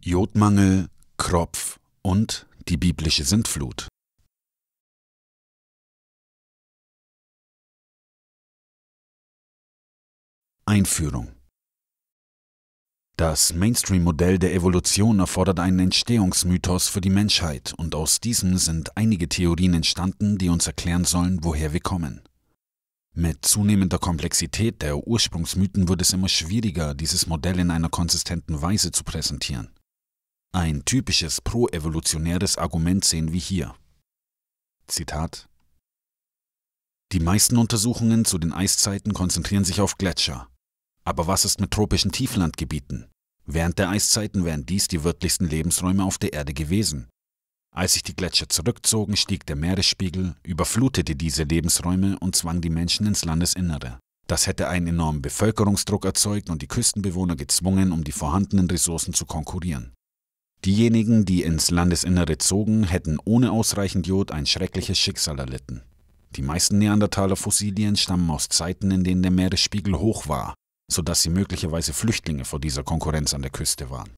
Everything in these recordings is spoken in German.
Jodmangel, Kropf und die biblische Sintflut. Einführung Das Mainstream-Modell der Evolution erfordert einen Entstehungsmythos für die Menschheit und aus diesem sind einige Theorien entstanden, die uns erklären sollen, woher wir kommen. Mit zunehmender Komplexität der Ursprungsmythen wird es immer schwieriger, dieses Modell in einer konsistenten Weise zu präsentieren. Ein typisches proevolutionäres Argument sehen wir hier. Zitat Die meisten Untersuchungen zu den Eiszeiten konzentrieren sich auf Gletscher. Aber was ist mit tropischen Tieflandgebieten? Während der Eiszeiten wären dies die wörtlichsten Lebensräume auf der Erde gewesen. Als sich die Gletscher zurückzogen, stieg der Meeresspiegel, überflutete diese Lebensräume und zwang die Menschen ins Landesinnere. Das hätte einen enormen Bevölkerungsdruck erzeugt und die Küstenbewohner gezwungen, um die vorhandenen Ressourcen zu konkurrieren. Diejenigen, die ins Landesinnere zogen, hätten ohne ausreichend Jod ein schreckliches Schicksal erlitten. Die meisten Neandertaler-Fossilien stammen aus Zeiten, in denen der Meeresspiegel hoch war, sodass sie möglicherweise Flüchtlinge vor dieser Konkurrenz an der Küste waren.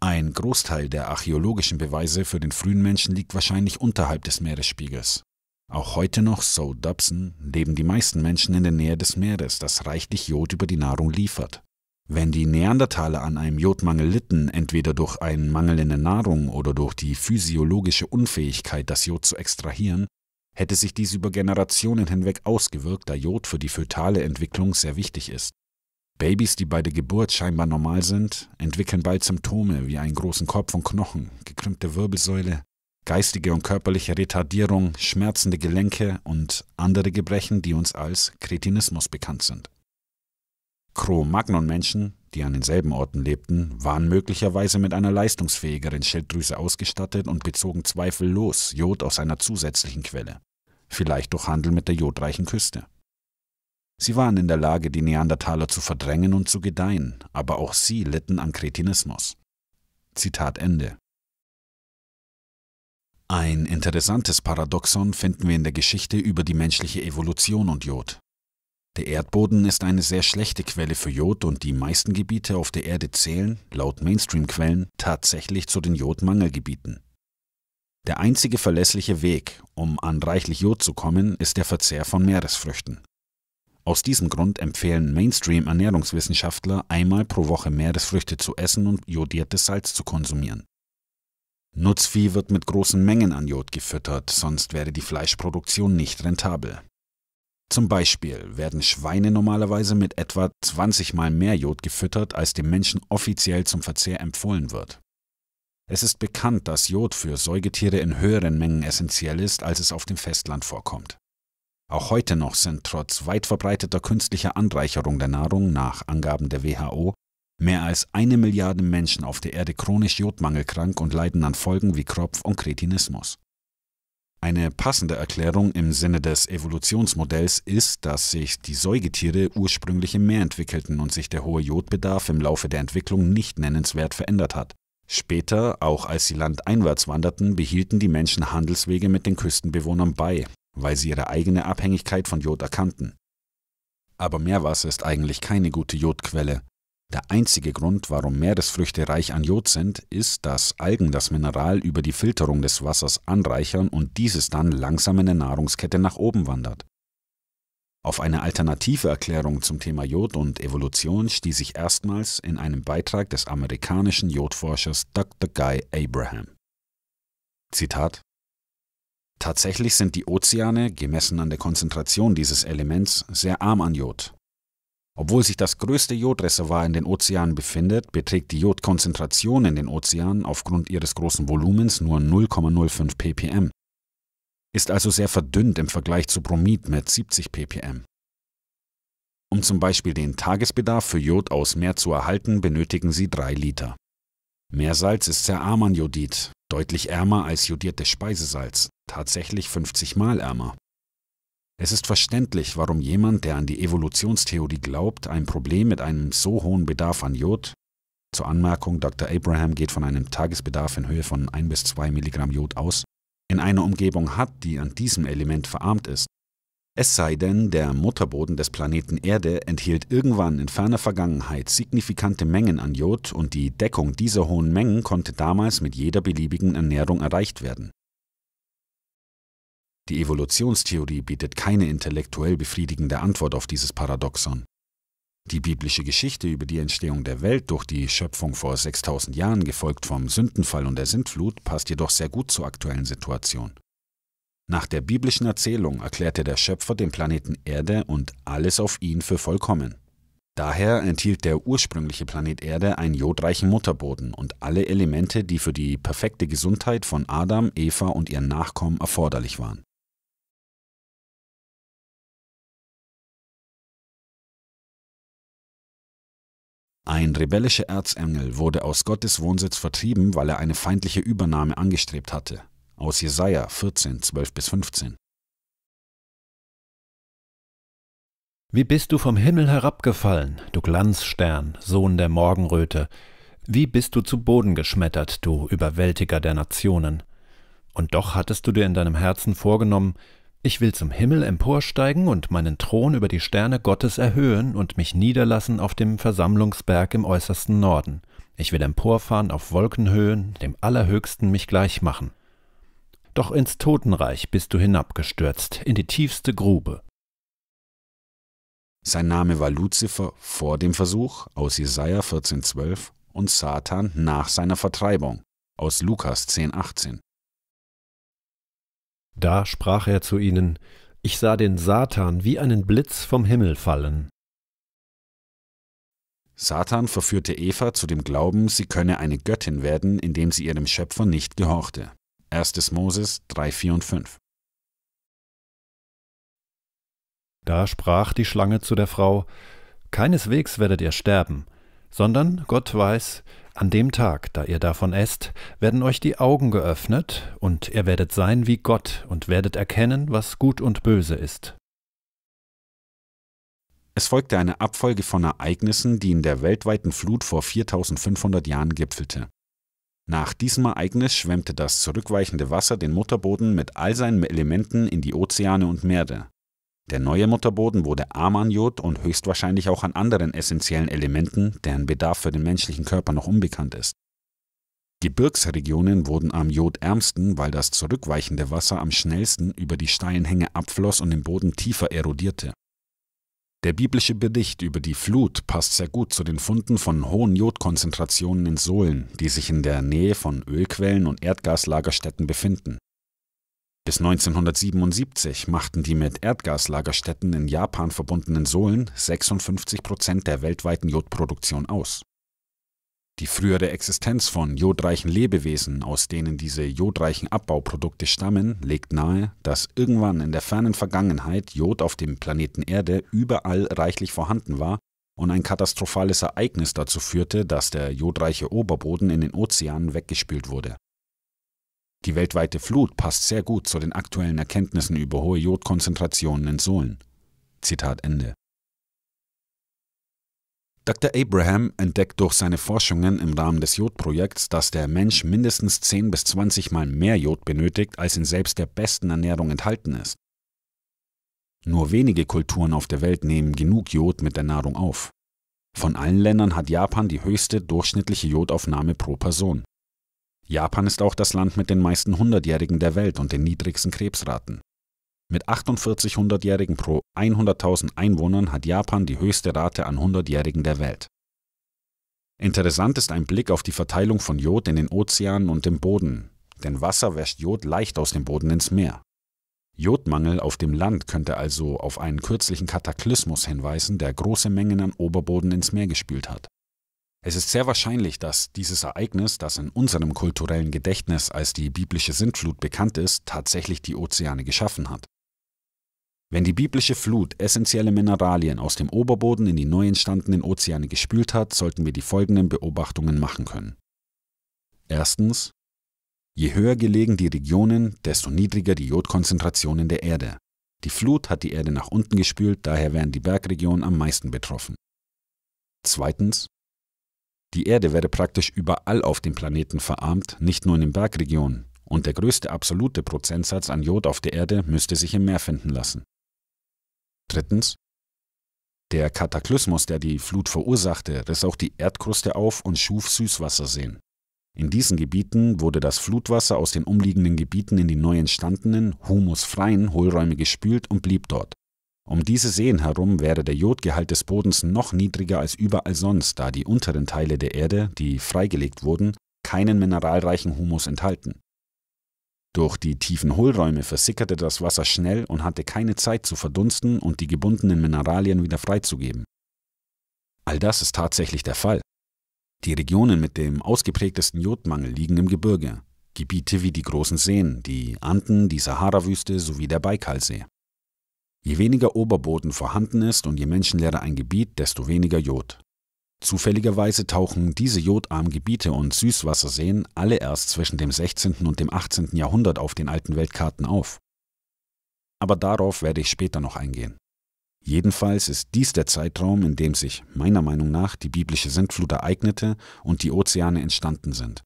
Ein Großteil der archäologischen Beweise für den frühen Menschen liegt wahrscheinlich unterhalb des Meeresspiegels. Auch heute noch, so Dobson, leben die meisten Menschen in der Nähe des Meeres, das reichlich Jod über die Nahrung liefert. Wenn die Neandertaler an einem Jodmangel litten, entweder durch einen Mangel in der Nahrung oder durch die physiologische Unfähigkeit, das Jod zu extrahieren, hätte sich dies über Generationen hinweg ausgewirkt, da Jod für die fötale Entwicklung sehr wichtig ist. Babys, die bei der Geburt scheinbar normal sind, entwickeln bald Symptome wie einen großen Korb von Knochen, gekrümmte Wirbelsäule, geistige und körperliche Retardierung, schmerzende Gelenke und andere Gebrechen, die uns als Kretinismus bekannt sind. Cro-Magnon-Menschen, die an denselben Orten lebten, waren möglicherweise mit einer leistungsfähigeren Schilddrüse ausgestattet und bezogen zweifellos Jod aus einer zusätzlichen Quelle, vielleicht durch Handel mit der jodreichen Küste. Sie waren in der Lage, die Neandertaler zu verdrängen und zu gedeihen, aber auch sie litten an Kretinismus. Zitat Ende. Ein interessantes Paradoxon finden wir in der Geschichte über die menschliche Evolution und Jod. Der Erdboden ist eine sehr schlechte Quelle für Jod und die meisten Gebiete auf der Erde zählen, laut Mainstream-Quellen, tatsächlich zu den Jodmangelgebieten. Der einzige verlässliche Weg, um an reichlich Jod zu kommen, ist der Verzehr von Meeresfrüchten. Aus diesem Grund empfehlen Mainstream-Ernährungswissenschaftler, einmal pro Woche Meeresfrüchte zu essen und jodiertes Salz zu konsumieren. Nutzvieh wird mit großen Mengen an Jod gefüttert, sonst wäre die Fleischproduktion nicht rentabel. Zum Beispiel werden Schweine normalerweise mit etwa 20 mal mehr Jod gefüttert, als dem Menschen offiziell zum Verzehr empfohlen wird. Es ist bekannt, dass Jod für Säugetiere in höheren Mengen essentiell ist, als es auf dem Festland vorkommt. Auch heute noch sind trotz weit verbreiteter künstlicher Anreicherung der Nahrung nach Angaben der WHO mehr als eine Milliarde Menschen auf der Erde chronisch jodmangelkrank und leiden an Folgen wie Kropf und Kretinismus. Eine passende Erklärung im Sinne des Evolutionsmodells ist, dass sich die Säugetiere ursprünglich im Meer entwickelten und sich der hohe Jodbedarf im Laufe der Entwicklung nicht nennenswert verändert hat. Später, auch als sie landeinwärts wanderten, behielten die Menschen Handelswege mit den Küstenbewohnern bei, weil sie ihre eigene Abhängigkeit von Jod erkannten. Aber Meerwasser ist eigentlich keine gute Jodquelle. Der einzige Grund, warum Meeresfrüchte reich an Jod sind, ist, dass Algen das Mineral über die Filterung des Wassers anreichern und dieses dann langsam in der Nahrungskette nach oben wandert. Auf eine alternative Erklärung zum Thema Jod und Evolution stieß ich erstmals in einem Beitrag des amerikanischen Jodforschers Dr. Guy Abraham. Zitat Tatsächlich sind die Ozeane, gemessen an der Konzentration dieses Elements, sehr arm an Jod, obwohl sich das größte Jodreservoir in den Ozeanen befindet, beträgt die Jodkonzentration in den Ozeanen aufgrund ihres großen Volumens nur 0,05 ppm. Ist also sehr verdünnt im Vergleich zu Bromid mit 70 ppm. Um zum Beispiel den Tagesbedarf für Jod aus Meer zu erhalten, benötigen sie 3 Liter. Meersalz ist sehr arm an Jodid, deutlich ärmer als jodiertes Speisesalz, tatsächlich 50 Mal ärmer. Es ist verständlich, warum jemand, der an die Evolutionstheorie glaubt, ein Problem mit einem so hohen Bedarf an Jod zur Anmerkung, Dr. Abraham geht von einem Tagesbedarf in Höhe von 1 bis 2 Milligramm Jod aus, in einer Umgebung hat, die an diesem Element verarmt ist. Es sei denn, der Mutterboden des Planeten Erde enthielt irgendwann in ferner Vergangenheit signifikante Mengen an Jod und die Deckung dieser hohen Mengen konnte damals mit jeder beliebigen Ernährung erreicht werden. Die Evolutionstheorie bietet keine intellektuell befriedigende Antwort auf dieses Paradoxon. Die biblische Geschichte über die Entstehung der Welt durch die Schöpfung vor 6000 Jahren, gefolgt vom Sündenfall und der Sintflut, passt jedoch sehr gut zur aktuellen Situation. Nach der biblischen Erzählung erklärte der Schöpfer den Planeten Erde und alles auf ihn für vollkommen. Daher enthielt der ursprüngliche Planet Erde einen jodreichen Mutterboden und alle Elemente, die für die perfekte Gesundheit von Adam, Eva und ihren Nachkommen erforderlich waren. Ein rebellischer Erzengel wurde aus Gottes Wohnsitz vertrieben, weil er eine feindliche Übernahme angestrebt hatte. Aus Jesaja 14, 12 bis 15. Wie bist du vom Himmel herabgefallen, du Glanzstern, Sohn der Morgenröte? Wie bist du zu Boden geschmettert, du Überwältiger der Nationen? Und doch hattest du dir in deinem Herzen vorgenommen, ich will zum Himmel emporsteigen und meinen Thron über die Sterne Gottes erhöhen und mich niederlassen auf dem Versammlungsberg im äußersten Norden. Ich will emporfahren auf Wolkenhöhen, dem Allerhöchsten mich gleich machen. Doch ins Totenreich bist du hinabgestürzt, in die tiefste Grube. Sein Name war Luzifer vor dem Versuch aus Jesaja 14,12 und Satan nach seiner Vertreibung aus Lukas 10,18. Da sprach er zu ihnen, Ich sah den Satan wie einen Blitz vom Himmel fallen. Satan verführte Eva zu dem Glauben, sie könne eine Göttin werden, indem sie ihrem Schöpfer nicht gehorchte. 1. Moses 3, 4 und 5. Da sprach die Schlange zu der Frau, Keineswegs werdet ihr sterben, sondern Gott weiß, an dem Tag, da ihr davon esst, werden euch die Augen geöffnet, und ihr werdet sein wie Gott und werdet erkennen, was gut und böse ist. Es folgte eine Abfolge von Ereignissen, die in der weltweiten Flut vor 4500 Jahren gipfelte. Nach diesem Ereignis schwemmte das zurückweichende Wasser den Mutterboden mit all seinen Elementen in die Ozeane und Meere. Der neue Mutterboden wurde arm an Jod und höchstwahrscheinlich auch an anderen essentiellen Elementen, deren Bedarf für den menschlichen Körper noch unbekannt ist. Gebirgsregionen wurden am Jod ärmsten, weil das zurückweichende Wasser am schnellsten über die steilen Hänge abfloss und den Boden tiefer erodierte. Der biblische Bericht über die Flut passt sehr gut zu den Funden von hohen Jodkonzentrationen in Sohlen, die sich in der Nähe von Ölquellen und Erdgaslagerstätten befinden. Bis 1977 machten die mit Erdgaslagerstätten in Japan verbundenen Sohlen 56 Prozent der weltweiten Jodproduktion aus. Die frühere Existenz von jodreichen Lebewesen, aus denen diese jodreichen Abbauprodukte stammen, legt nahe, dass irgendwann in der fernen Vergangenheit Jod auf dem Planeten Erde überall reichlich vorhanden war und ein katastrophales Ereignis dazu führte, dass der jodreiche Oberboden in den Ozeanen weggespült wurde. Die weltweite Flut passt sehr gut zu den aktuellen Erkenntnissen über hohe Jodkonzentrationen in Sohlen. Zitat Ende. Dr. Abraham entdeckt durch seine Forschungen im Rahmen des Jodprojekts, dass der Mensch mindestens 10 bis 20 Mal mehr Jod benötigt, als in selbst der besten Ernährung enthalten ist. Nur wenige Kulturen auf der Welt nehmen genug Jod mit der Nahrung auf. Von allen Ländern hat Japan die höchste durchschnittliche Jodaufnahme pro Person. Japan ist auch das Land mit den meisten Hundertjährigen der Welt und den niedrigsten Krebsraten. Mit 48 Hundertjährigen pro 100.000 Einwohnern hat Japan die höchste Rate an Hundertjährigen der Welt. Interessant ist ein Blick auf die Verteilung von Jod in den Ozeanen und im Boden, denn Wasser wäscht Jod leicht aus dem Boden ins Meer. Jodmangel auf dem Land könnte also auf einen kürzlichen Kataklysmus hinweisen, der große Mengen an Oberboden ins Meer gespült hat. Es ist sehr wahrscheinlich, dass dieses Ereignis, das in unserem kulturellen Gedächtnis als die biblische Sintflut bekannt ist, tatsächlich die Ozeane geschaffen hat. Wenn die biblische Flut essentielle Mineralien aus dem Oberboden in die neu entstandenen Ozeane gespült hat, sollten wir die folgenden Beobachtungen machen können. Erstens. Je höher gelegen die Regionen, desto niedriger die Jodkonzentrationen der Erde. Die Flut hat die Erde nach unten gespült, daher werden die Bergregionen am meisten betroffen. Zweitens. Die Erde werde praktisch überall auf dem Planeten verarmt, nicht nur in den Bergregionen. Und der größte absolute Prozentsatz an Jod auf der Erde müsste sich im Meer finden lassen. Drittens. Der Kataklysmus, der die Flut verursachte, riss auch die Erdkruste auf und schuf Süßwasserseen. In diesen Gebieten wurde das Flutwasser aus den umliegenden Gebieten in die neu entstandenen, humusfreien Hohlräume gespült und blieb dort. Um diese Seen herum wäre der Jodgehalt des Bodens noch niedriger als überall sonst, da die unteren Teile der Erde, die freigelegt wurden, keinen mineralreichen Humus enthalten. Durch die tiefen Hohlräume versickerte das Wasser schnell und hatte keine Zeit zu verdunsten und die gebundenen Mineralien wieder freizugeben. All das ist tatsächlich der Fall. Die Regionen mit dem ausgeprägtesten Jodmangel liegen im Gebirge, Gebiete wie die großen Seen, die Anden, die Saharawüste sowie der Baikalsee. Je weniger Oberboden vorhanden ist und je menschenleerer ein Gebiet, desto weniger Jod. Zufälligerweise tauchen diese jodarmen Gebiete und Süßwasserseen alle erst zwischen dem 16. und dem 18. Jahrhundert auf den alten Weltkarten auf. Aber darauf werde ich später noch eingehen. Jedenfalls ist dies der Zeitraum, in dem sich meiner Meinung nach die biblische Sintflut ereignete und die Ozeane entstanden sind.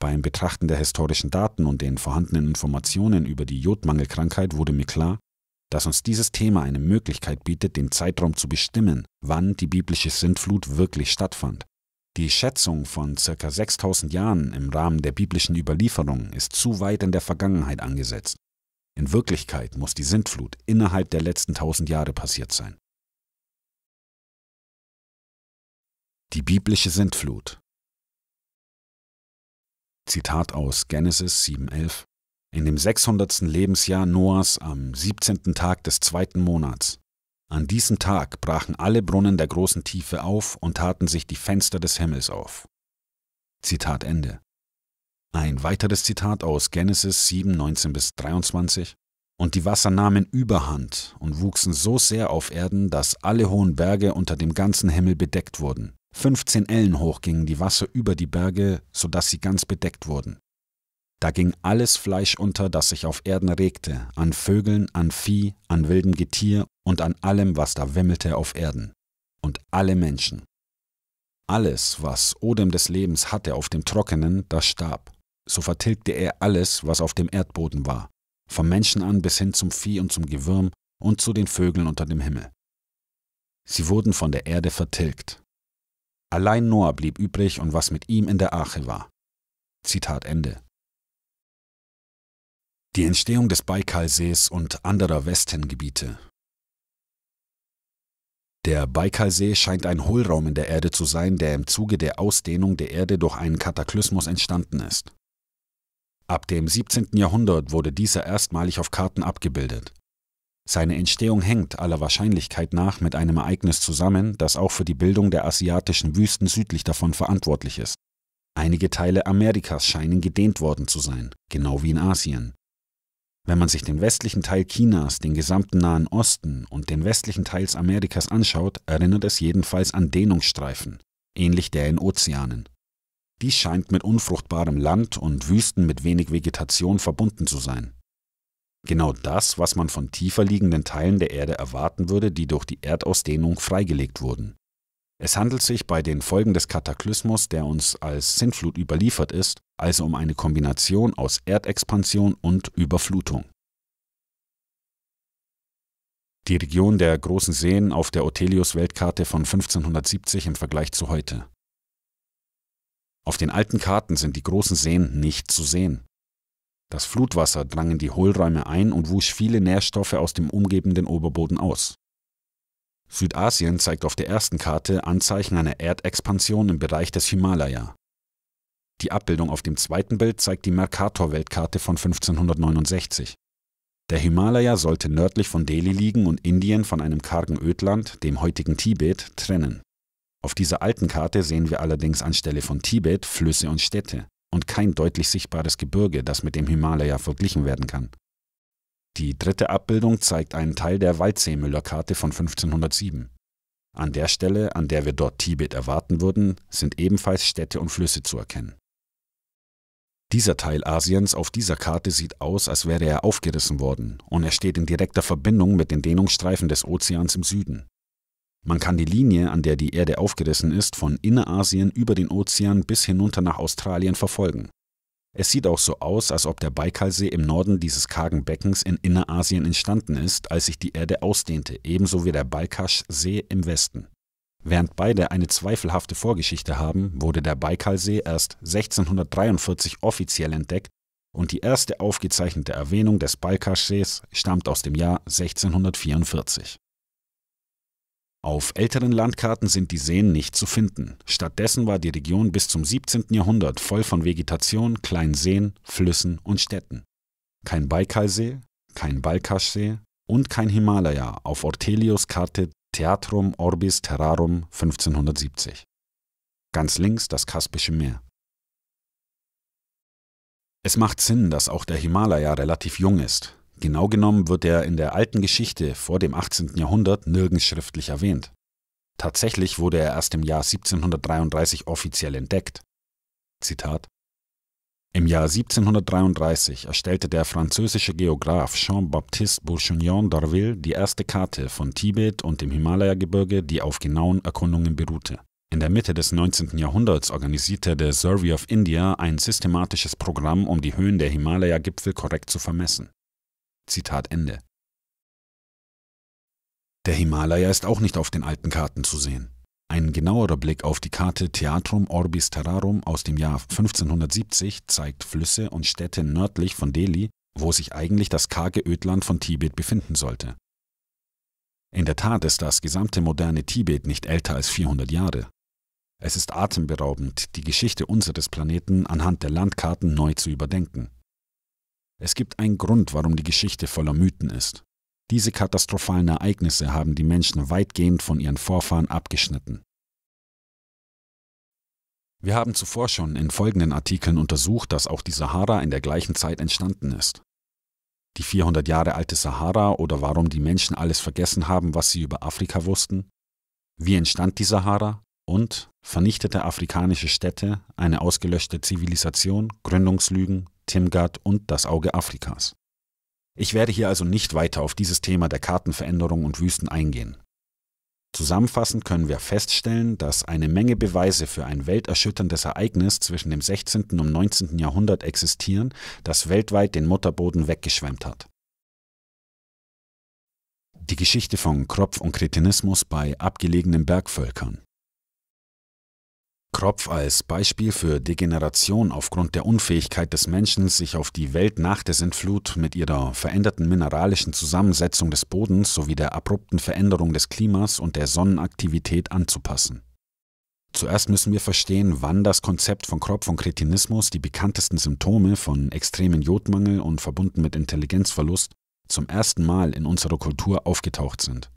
Beim Betrachten der historischen Daten und den vorhandenen Informationen über die Jodmangelkrankheit wurde mir klar, dass uns dieses Thema eine Möglichkeit bietet, den Zeitraum zu bestimmen, wann die biblische Sintflut wirklich stattfand. Die Schätzung von ca. 6000 Jahren im Rahmen der biblischen Überlieferung ist zu weit in der Vergangenheit angesetzt. In Wirklichkeit muss die Sintflut innerhalb der letzten 1000 Jahre passiert sein. Die biblische Sintflut Zitat aus Genesis 7.11 in dem 600. Lebensjahr Noahs am 17. Tag des zweiten Monats. An diesem Tag brachen alle Brunnen der großen Tiefe auf und taten sich die Fenster des Himmels auf. Zitat Ende. Ein weiteres Zitat aus Genesis 7, 19 bis 23. Und die Wasser nahmen Überhand und wuchsen so sehr auf Erden, dass alle hohen Berge unter dem ganzen Himmel bedeckt wurden. 15 Ellen hoch gingen die Wasser über die Berge, sodass sie ganz bedeckt wurden. Da ging alles Fleisch unter, das sich auf Erden regte, an Vögeln, an Vieh, an wildem Getier und an allem, was da wimmelte auf Erden. Und alle Menschen. Alles, was Odem des Lebens hatte auf dem Trockenen, das starb. So vertilgte er alles, was auf dem Erdboden war, vom Menschen an bis hin zum Vieh und zum Gewürm und zu den Vögeln unter dem Himmel. Sie wurden von der Erde vertilgt. Allein Noah blieb übrig und was mit ihm in der Arche war. Zitat Ende. Die Entstehung des Baikalsees und anderer Westengebiete. Der Baikalsee scheint ein Hohlraum in der Erde zu sein, der im Zuge der Ausdehnung der Erde durch einen Kataklysmus entstanden ist. Ab dem 17. Jahrhundert wurde dieser erstmalig auf Karten abgebildet. Seine Entstehung hängt aller Wahrscheinlichkeit nach mit einem Ereignis zusammen, das auch für die Bildung der asiatischen Wüsten südlich davon verantwortlich ist. Einige Teile Amerikas scheinen gedehnt worden zu sein, genau wie in Asien. Wenn man sich den westlichen Teil Chinas, den gesamten Nahen Osten und den westlichen Teils Amerikas anschaut, erinnert es jedenfalls an Dehnungsstreifen, ähnlich der in Ozeanen. Dies scheint mit unfruchtbarem Land und Wüsten mit wenig Vegetation verbunden zu sein. Genau das, was man von tiefer liegenden Teilen der Erde erwarten würde, die durch die Erdausdehnung freigelegt wurden. Es handelt sich bei den Folgen des Kataklysmus, der uns als Sintflut überliefert ist, also um eine Kombination aus Erdexpansion und Überflutung. Die Region der großen Seen auf der Othelius-Weltkarte von 1570 im Vergleich zu heute. Auf den alten Karten sind die großen Seen nicht zu sehen. Das Flutwasser drang in die Hohlräume ein und wusch viele Nährstoffe aus dem umgebenden Oberboden aus. Südasien zeigt auf der ersten Karte Anzeichen einer Erdexpansion im Bereich des Himalaya. Die Abbildung auf dem zweiten Bild zeigt die Mercator-Weltkarte von 1569. Der Himalaya sollte nördlich von Delhi liegen und Indien von einem kargen Ödland, dem heutigen Tibet, trennen. Auf dieser alten Karte sehen wir allerdings anstelle von Tibet Flüsse und Städte und kein deutlich sichtbares Gebirge, das mit dem Himalaya verglichen werden kann. Die dritte Abbildung zeigt einen Teil der Waldseemüller-Karte von 1507. An der Stelle, an der wir dort Tibet erwarten würden, sind ebenfalls Städte und Flüsse zu erkennen. Dieser Teil Asiens auf dieser Karte sieht aus, als wäre er aufgerissen worden, und er steht in direkter Verbindung mit den Dehnungsstreifen des Ozeans im Süden. Man kann die Linie, an der die Erde aufgerissen ist, von Innerasien über den Ozean bis hinunter nach Australien verfolgen. Es sieht auch so aus, als ob der Baikalsee im Norden dieses kargen Beckens in Innerasien entstanden ist, als sich die Erde ausdehnte, ebenso wie der Balkaschsee im Westen. Während beide eine zweifelhafte Vorgeschichte haben, wurde der Baikalsee erst 1643 offiziell entdeckt und die erste aufgezeichnete Erwähnung des Baikalsees stammt aus dem Jahr 1644. Auf älteren Landkarten sind die Seen nicht zu finden. Stattdessen war die Region bis zum 17. Jahrhundert voll von Vegetation, kleinen Seen, Flüssen und Städten. Kein Baikalsee, kein Balkaschsee und kein Himalaya auf Ortelius Karte Theatrum Orbis Terrarum 1570. Ganz links das Kaspische Meer. Es macht Sinn, dass auch der Himalaya relativ jung ist. Genau genommen wird er in der alten Geschichte vor dem 18. Jahrhundert nirgends schriftlich erwähnt. Tatsächlich wurde er erst im Jahr 1733 offiziell entdeckt. Zitat im Jahr 1733 erstellte der französische Geograph Jean-Baptiste Bourguignon d'Arville die erste Karte von Tibet und dem Himalayagebirge, die auf genauen Erkundungen beruhte. In der Mitte des 19. Jahrhunderts organisierte der Survey of India ein systematisches Programm, um die Höhen der Himalaya-Gipfel korrekt zu vermessen. Zitat Ende. Der Himalaya ist auch nicht auf den alten Karten zu sehen. Ein genauerer Blick auf die Karte Theatrum Orbis Terrarum aus dem Jahr 1570 zeigt Flüsse und Städte nördlich von Delhi, wo sich eigentlich das karge Ödland von Tibet befinden sollte. In der Tat ist das gesamte moderne Tibet nicht älter als 400 Jahre. Es ist atemberaubend, die Geschichte unseres Planeten anhand der Landkarten neu zu überdenken. Es gibt einen Grund, warum die Geschichte voller Mythen ist. Diese katastrophalen Ereignisse haben die Menschen weitgehend von ihren Vorfahren abgeschnitten. Wir haben zuvor schon in folgenden Artikeln untersucht, dass auch die Sahara in der gleichen Zeit entstanden ist. Die 400 Jahre alte Sahara oder warum die Menschen alles vergessen haben, was sie über Afrika wussten, wie entstand die Sahara und vernichtete afrikanische Städte, eine ausgelöschte Zivilisation, Gründungslügen, Timgad und das Auge Afrikas. Ich werde hier also nicht weiter auf dieses Thema der Kartenveränderung und Wüsten eingehen. Zusammenfassend können wir feststellen, dass eine Menge Beweise für ein welterschütterndes Ereignis zwischen dem 16. und 19. Jahrhundert existieren, das weltweit den Mutterboden weggeschwemmt hat. Die Geschichte von Kropf und Kretinismus bei abgelegenen Bergvölkern. Kropf als Beispiel für Degeneration aufgrund der Unfähigkeit des Menschen, sich auf die Welt nach der Sintflut mit ihrer veränderten mineralischen Zusammensetzung des Bodens sowie der abrupten Veränderung des Klimas und der Sonnenaktivität anzupassen. Zuerst müssen wir verstehen, wann das Konzept von Kropf und Kretinismus die bekanntesten Symptome von extremen Jodmangel und verbunden mit Intelligenzverlust zum ersten Mal in unserer Kultur aufgetaucht sind.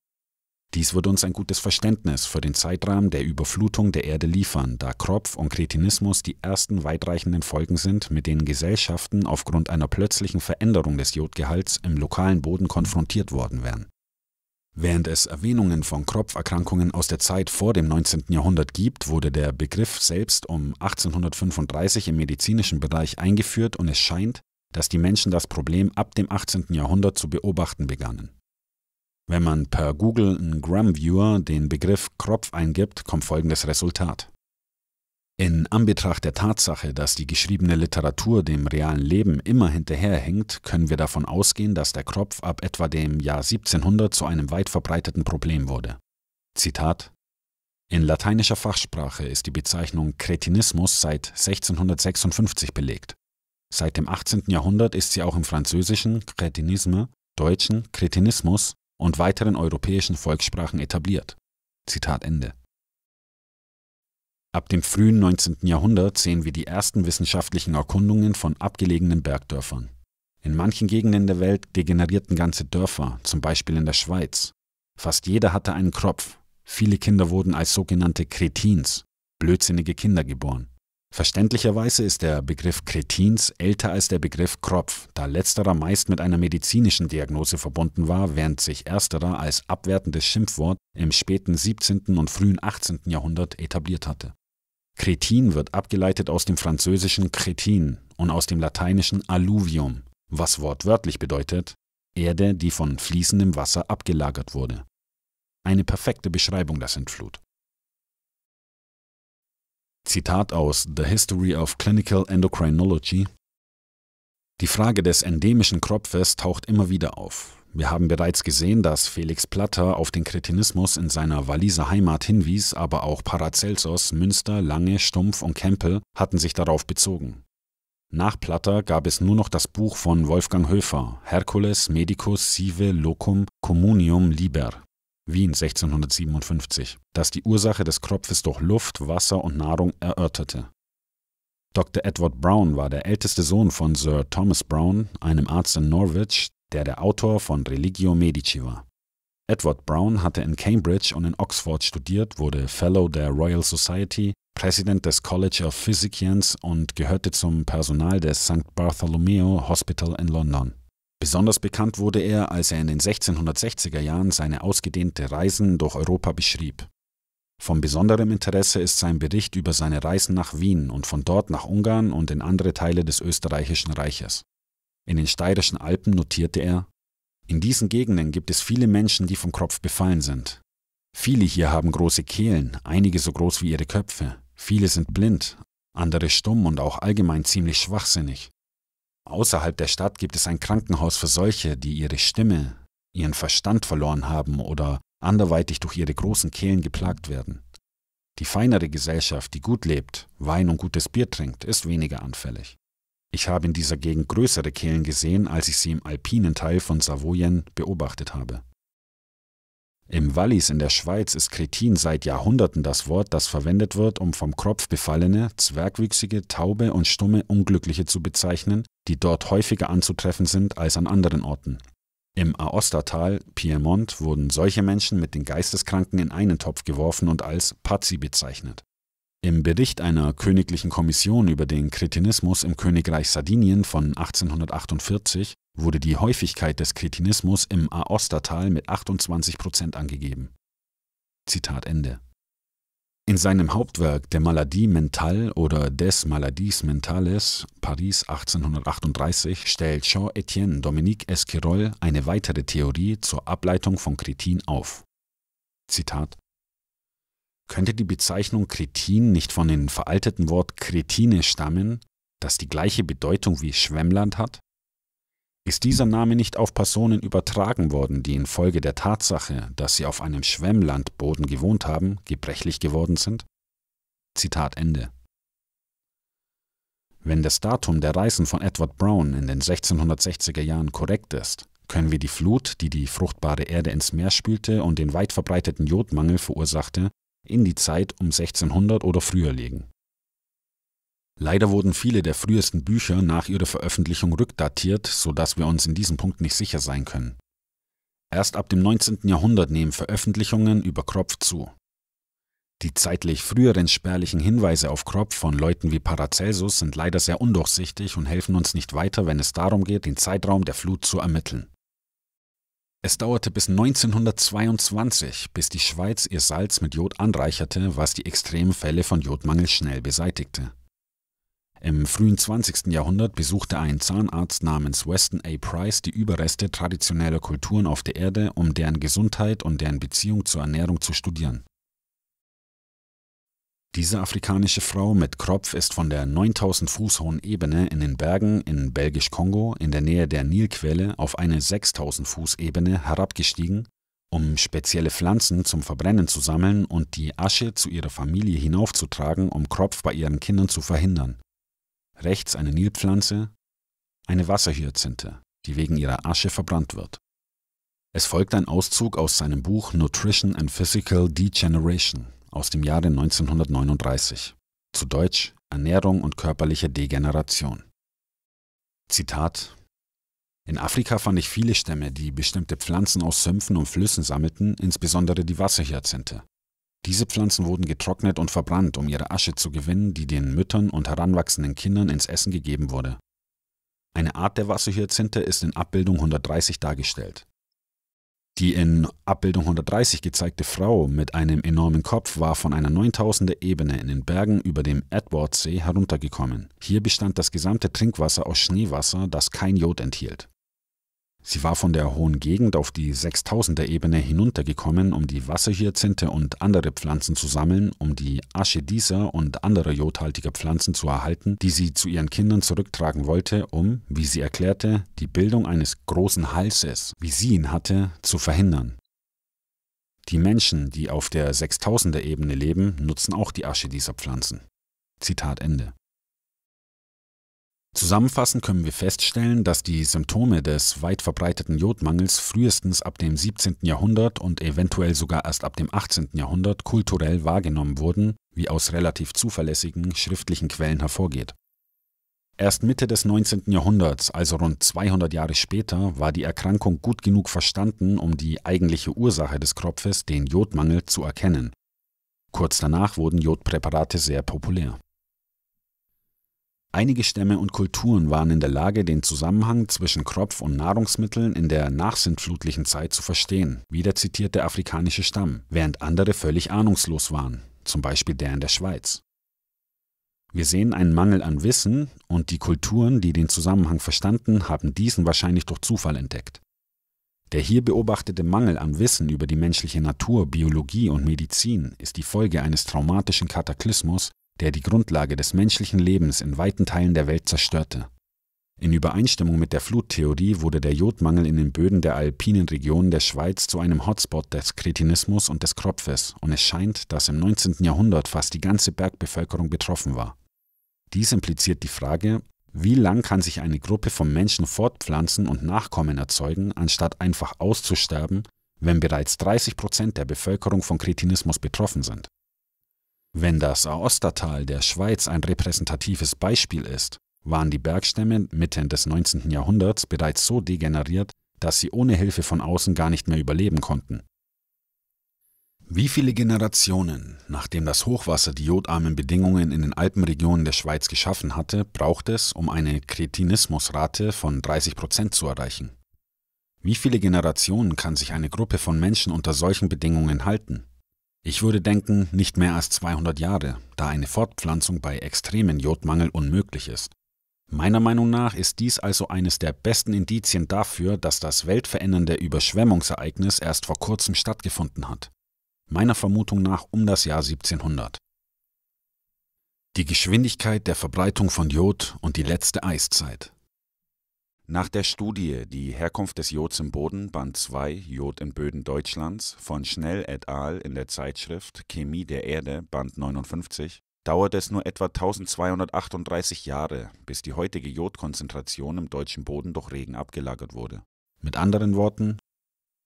Dies wird uns ein gutes Verständnis für den Zeitrahmen der Überflutung der Erde liefern, da Kropf und Kretinismus die ersten weitreichenden Folgen sind, mit denen Gesellschaften aufgrund einer plötzlichen Veränderung des Jodgehalts im lokalen Boden konfrontiert worden wären. Während es Erwähnungen von Kropferkrankungen aus der Zeit vor dem 19. Jahrhundert gibt, wurde der Begriff selbst um 1835 im medizinischen Bereich eingeführt und es scheint, dass die Menschen das Problem ab dem 18. Jahrhundert zu beobachten begannen. Wenn man per Google in Gram Viewer den Begriff Kropf eingibt, kommt folgendes Resultat. In Anbetracht der Tatsache, dass die geschriebene Literatur dem realen Leben immer hinterherhängt, können wir davon ausgehen, dass der Kropf ab etwa dem Jahr 1700 zu einem weit verbreiteten Problem wurde. Zitat In lateinischer Fachsprache ist die Bezeichnung Kretinismus seit 1656 belegt. Seit dem 18. Jahrhundert ist sie auch im Französischen Kretinisme, Deutschen Kretinismus und weiteren europäischen Volkssprachen etabliert. Zitat Ende. Ab dem frühen 19. Jahrhundert sehen wir die ersten wissenschaftlichen Erkundungen von abgelegenen Bergdörfern. In manchen Gegenden der Welt degenerierten ganze Dörfer, zum Beispiel in der Schweiz. Fast jeder hatte einen Kropf. Viele Kinder wurden als sogenannte Kretins, blödsinnige Kinder geboren. Verständlicherweise ist der Begriff Kretins älter als der Begriff Kropf, da letzterer meist mit einer medizinischen Diagnose verbunden war, während sich ersterer als abwertendes Schimpfwort im späten 17. und frühen 18. Jahrhundert etabliert hatte. Kretin wird abgeleitet aus dem französischen Kretin und aus dem lateinischen Alluvium, was wortwörtlich bedeutet Erde, die von fließendem Wasser abgelagert wurde. Eine perfekte Beschreibung der Sintflut. Zitat aus The History of Clinical Endocrinology Die Frage des endemischen Kropfes taucht immer wieder auf. Wir haben bereits gesehen, dass Felix Platter auf den Kretinismus in seiner Waliser Heimat hinwies, aber auch Paracelsus, Münster, Lange, Stumpf und Kempel hatten sich darauf bezogen. Nach Platter gab es nur noch das Buch von Wolfgang Höfer, Hercules Medicus Sive Locum Communium Liber. Wien 1657, das die Ursache des Kropfes durch Luft, Wasser und Nahrung erörterte. Dr. Edward Brown war der älteste Sohn von Sir Thomas Brown, einem Arzt in Norwich, der der Autor von Religio Medici war. Edward Brown hatte in Cambridge und in Oxford studiert, wurde Fellow der Royal Society, Präsident des College of Physicians und gehörte zum Personal des St. Bartholomew Hospital in London. Besonders bekannt wurde er, als er in den 1660er Jahren seine ausgedehnte Reisen durch Europa beschrieb. Von besonderem Interesse ist sein Bericht über seine Reisen nach Wien und von dort nach Ungarn und in andere Teile des österreichischen Reiches. In den steirischen Alpen notierte er, in diesen Gegenden gibt es viele Menschen, die vom Kropf befallen sind. Viele hier haben große Kehlen, einige so groß wie ihre Köpfe, viele sind blind, andere stumm und auch allgemein ziemlich schwachsinnig. Außerhalb der Stadt gibt es ein Krankenhaus für solche, die ihre Stimme, ihren Verstand verloren haben oder anderweitig durch ihre großen Kehlen geplagt werden. Die feinere Gesellschaft, die gut lebt, Wein und gutes Bier trinkt, ist weniger anfällig. Ich habe in dieser Gegend größere Kehlen gesehen, als ich sie im alpinen Teil von Savoyen beobachtet habe. Im Wallis in der Schweiz ist Kretin seit Jahrhunderten das Wort, das verwendet wird, um vom Kropf befallene, zwergwüchsige, taube und stumme Unglückliche zu bezeichnen, die dort häufiger anzutreffen sind als an anderen Orten. Im Aostatal, Piemont, wurden solche Menschen mit den Geisteskranken in einen Topf geworfen und als Pazzi bezeichnet. Im Bericht einer königlichen Kommission über den Kretinismus im Königreich Sardinien von 1848 wurde die Häufigkeit des Kretinismus im Aostatal mit 28 Prozent angegeben. Zitat Ende. In seinem Hauptwerk Der Maladie Mentale oder Des Maladies Mentales, Paris 1838, stellt Jean-Étienne Dominique Esquirol eine weitere Theorie zur Ableitung von Kretin auf. Zitat Könnte die Bezeichnung Kretin nicht von dem veralteten Wort Kretine stammen, das die gleiche Bedeutung wie Schwemmland hat? Ist dieser Name nicht auf Personen übertragen worden, die infolge der Tatsache, dass sie auf einem Schwemmlandboden gewohnt haben, gebrechlich geworden sind? Zitat Ende. Wenn das Datum der Reisen von Edward Brown in den 1660er Jahren korrekt ist, können wir die Flut, die die fruchtbare Erde ins Meer spülte und den weit verbreiteten Jodmangel verursachte, in die Zeit um 1600 oder früher legen. Leider wurden viele der frühesten Bücher nach ihrer Veröffentlichung rückdatiert, sodass wir uns in diesem Punkt nicht sicher sein können. Erst ab dem 19. Jahrhundert nehmen Veröffentlichungen über Kropf zu. Die zeitlich früheren spärlichen Hinweise auf Kropf von Leuten wie Paracelsus sind leider sehr undurchsichtig und helfen uns nicht weiter, wenn es darum geht, den Zeitraum der Flut zu ermitteln. Es dauerte bis 1922, bis die Schweiz ihr Salz mit Jod anreicherte, was die extremen Fälle von Jodmangel schnell beseitigte. Im frühen 20. Jahrhundert besuchte ein Zahnarzt namens Weston A. Price die Überreste traditioneller Kulturen auf der Erde, um deren Gesundheit und deren Beziehung zur Ernährung zu studieren. Diese afrikanische Frau mit Kropf ist von der 9000 Fuß hohen Ebene in den Bergen in Belgisch-Kongo in der Nähe der Nilquelle auf eine 6000 Fuß Ebene herabgestiegen, um spezielle Pflanzen zum Verbrennen zu sammeln und die Asche zu ihrer Familie hinaufzutragen, um Kropf bei ihren Kindern zu verhindern rechts eine Nilpflanze, eine Wasserhyazinthe, die wegen ihrer Asche verbrannt wird. Es folgt ein Auszug aus seinem Buch Nutrition and Physical Degeneration aus dem Jahre 1939, zu Deutsch Ernährung und körperliche Degeneration. Zitat In Afrika fand ich viele Stämme, die bestimmte Pflanzen aus Sümpfen und Flüssen sammelten, insbesondere die Wasserhyazinthe. Diese Pflanzen wurden getrocknet und verbrannt, um ihre Asche zu gewinnen, die den Müttern und heranwachsenden Kindern ins Essen gegeben wurde. Eine Art der Wasserhyazinthe ist in Abbildung 130 dargestellt. Die in Abbildung 130 gezeigte Frau mit einem enormen Kopf war von einer 9000er Ebene in den Bergen über dem Edwardsee heruntergekommen. Hier bestand das gesamte Trinkwasser aus Schneewasser, das kein Jod enthielt. Sie war von der hohen Gegend auf die 6000er Ebene hinuntergekommen, um die Wasserhyazinthe und andere Pflanzen zu sammeln, um die Asche dieser und anderer jodhaltiger Pflanzen zu erhalten, die sie zu ihren Kindern zurücktragen wollte, um, wie sie erklärte, die Bildung eines großen Halses, wie sie ihn hatte, zu verhindern. Die Menschen, die auf der 6000er Ebene leben, nutzen auch die Asche dieser Pflanzen. Zitat Ende. Zusammenfassend können wir feststellen, dass die Symptome des weit verbreiteten Jodmangels frühestens ab dem 17. Jahrhundert und eventuell sogar erst ab dem 18. Jahrhundert kulturell wahrgenommen wurden, wie aus relativ zuverlässigen schriftlichen Quellen hervorgeht. Erst Mitte des 19. Jahrhunderts, also rund 200 Jahre später, war die Erkrankung gut genug verstanden, um die eigentliche Ursache des Kropfes, den Jodmangel, zu erkennen. Kurz danach wurden Jodpräparate sehr populär. Einige Stämme und Kulturen waren in der Lage, den Zusammenhang zwischen Kropf und Nahrungsmitteln in der nachsintflutlichen Zeit zu verstehen, wie der zitierte afrikanische Stamm, während andere völlig ahnungslos waren, zum Beispiel der in der Schweiz. Wir sehen einen Mangel an Wissen und die Kulturen, die den Zusammenhang verstanden, haben diesen wahrscheinlich durch Zufall entdeckt. Der hier beobachtete Mangel an Wissen über die menschliche Natur, Biologie und Medizin ist die Folge eines traumatischen Kataklysmus, der die Grundlage des menschlichen Lebens in weiten Teilen der Welt zerstörte. In Übereinstimmung mit der Fluttheorie wurde der Jodmangel in den Böden der alpinen Regionen der Schweiz zu einem Hotspot des Kretinismus und des Kropfes, und es scheint, dass im 19. Jahrhundert fast die ganze Bergbevölkerung betroffen war. Dies impliziert die Frage, wie lang kann sich eine Gruppe von Menschen fortpflanzen und Nachkommen erzeugen, anstatt einfach auszusterben, wenn bereits 30 Prozent der Bevölkerung von Kretinismus betroffen sind? Wenn das Aostatal der Schweiz ein repräsentatives Beispiel ist, waren die Bergstämme Mitte des 19. Jahrhunderts bereits so degeneriert, dass sie ohne Hilfe von außen gar nicht mehr überleben konnten. Wie viele Generationen, nachdem das Hochwasser die jodarmen Bedingungen in den Alpenregionen der Schweiz geschaffen hatte, braucht es, um eine Kretinismusrate von 30 Prozent zu erreichen? Wie viele Generationen kann sich eine Gruppe von Menschen unter solchen Bedingungen halten? Ich würde denken, nicht mehr als 200 Jahre, da eine Fortpflanzung bei extremen Jodmangel unmöglich ist. Meiner Meinung nach ist dies also eines der besten Indizien dafür, dass das weltverändernde Überschwemmungsereignis erst vor kurzem stattgefunden hat. Meiner Vermutung nach um das Jahr 1700. Die Geschwindigkeit der Verbreitung von Jod und die letzte Eiszeit. Nach der Studie Die Herkunft des Jods im Boden, Band 2 Jod in Böden Deutschlands von Schnell et al. in der Zeitschrift Chemie der Erde, Band 59, dauerte es nur etwa 1238 Jahre, bis die heutige Jodkonzentration im deutschen Boden durch Regen abgelagert wurde. Mit anderen Worten,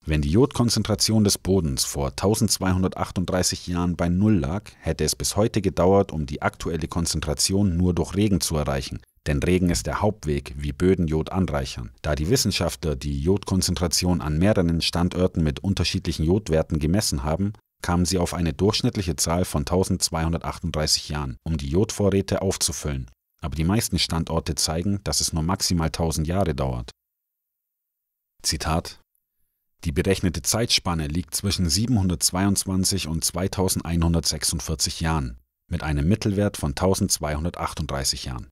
wenn die Jodkonzentration des Bodens vor 1238 Jahren bei Null lag, hätte es bis heute gedauert, um die aktuelle Konzentration nur durch Regen zu erreichen – denn Regen ist der Hauptweg, wie Böden Jod anreichern. Da die Wissenschaftler die Jodkonzentration an mehreren Standorten mit unterschiedlichen Jodwerten gemessen haben, kamen sie auf eine durchschnittliche Zahl von 1238 Jahren, um die Jodvorräte aufzufüllen. Aber die meisten Standorte zeigen, dass es nur maximal 1000 Jahre dauert. Zitat die berechnete Zeitspanne liegt zwischen 722 und 2146 Jahren mit einem Mittelwert von 1238 Jahren.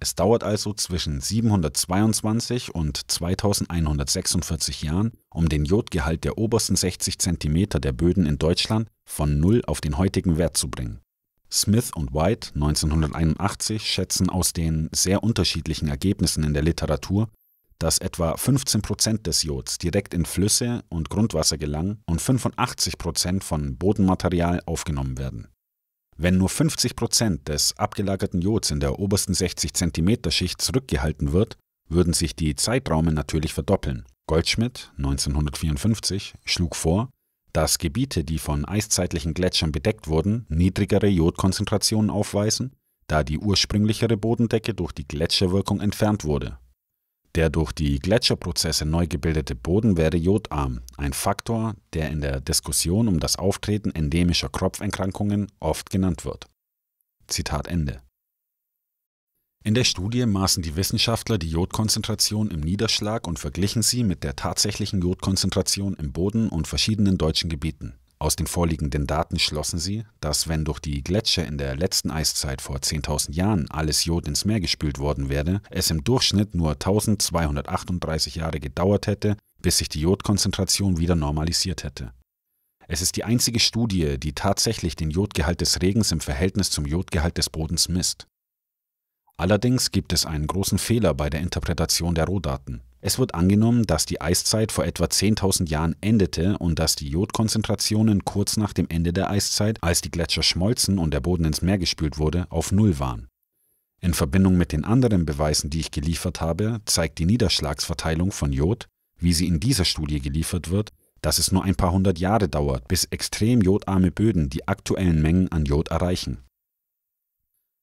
Es dauert also zwischen 722 und 2146 Jahren, um den Jodgehalt der obersten 60 cm der Böden in Deutschland von null auf den heutigen Wert zu bringen. Smith und White 1981 schätzen aus den sehr unterschiedlichen Ergebnissen in der Literatur, dass etwa 15% des Jods direkt in Flüsse und Grundwasser gelangen und 85% von Bodenmaterial aufgenommen werden. Wenn nur 50 Prozent des abgelagerten Jods in der obersten 60 cm Schicht zurückgehalten wird, würden sich die Zeitraumen natürlich verdoppeln. Goldschmidt 1954 schlug vor, dass Gebiete, die von eiszeitlichen Gletschern bedeckt wurden, niedrigere Jodkonzentrationen aufweisen, da die ursprünglichere Bodendecke durch die Gletscherwirkung entfernt wurde. Der durch die Gletscherprozesse neu gebildete Boden wäre jodarm, ein Faktor, der in der Diskussion um das Auftreten endemischer Kropferkrankungen oft genannt wird. Zitat Ende. In der Studie maßen die Wissenschaftler die Jodkonzentration im Niederschlag und verglichen sie mit der tatsächlichen Jodkonzentration im Boden und verschiedenen deutschen Gebieten. Aus den vorliegenden Daten schlossen sie, dass wenn durch die Gletscher in der letzten Eiszeit vor 10.000 Jahren alles Jod ins Meer gespült worden wäre, es im Durchschnitt nur 1238 Jahre gedauert hätte, bis sich die Jodkonzentration wieder normalisiert hätte. Es ist die einzige Studie, die tatsächlich den Jodgehalt des Regens im Verhältnis zum Jodgehalt des Bodens misst. Allerdings gibt es einen großen Fehler bei der Interpretation der Rohdaten. Es wird angenommen, dass die Eiszeit vor etwa 10.000 Jahren endete und dass die Jodkonzentrationen kurz nach dem Ende der Eiszeit, als die Gletscher schmolzen und der Boden ins Meer gespült wurde, auf Null waren. In Verbindung mit den anderen Beweisen, die ich geliefert habe, zeigt die Niederschlagsverteilung von Jod, wie sie in dieser Studie geliefert wird, dass es nur ein paar hundert Jahre dauert, bis extrem jodarme Böden die aktuellen Mengen an Jod erreichen.